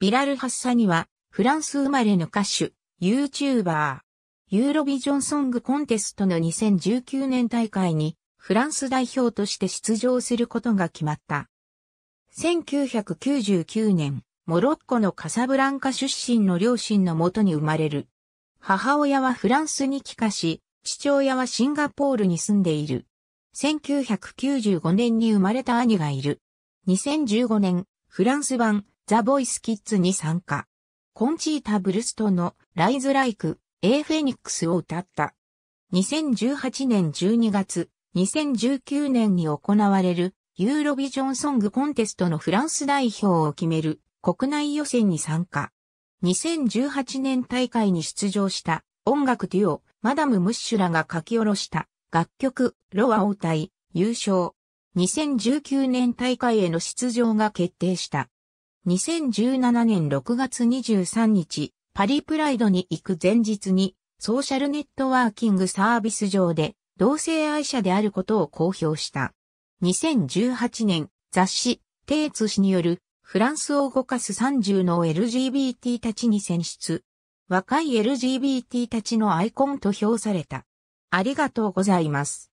ビラル・ハッサニは、フランス生まれの歌手、YouTuber。ユーロビジョンソングコンテストの2019年大会に、フランス代表として出場することが決まった。1999年、モロッコのカサブランカ出身の両親のもとに生まれる。母親はフランスに帰化し、父親はシンガポールに住んでいる。1995年に生まれた兄がいる。2015年、フランス版ザ・ボイス・キッズに参加。コンチータ・ブルストのライズ・ライク、エー・フェニックスを歌った。2018年12月、2019年に行われるユーロビジョンソングコンテストのフランス代表を決める国内予選に参加。2018年大会に出場した音楽デュオ、マダム・ムッシュラが書き下ろした楽曲、ロアをタイ、優勝。2019年大会への出場が決定した。2017年6月23日、パリプライドに行く前日に、ソーシャルネットワーキングサービス上で、同性愛者であることを公表した。2018年、雑誌、テーツ氏による、フランスを動かす30の LGBT たちに選出。若い LGBT たちのアイコンと評された。ありがとうございます。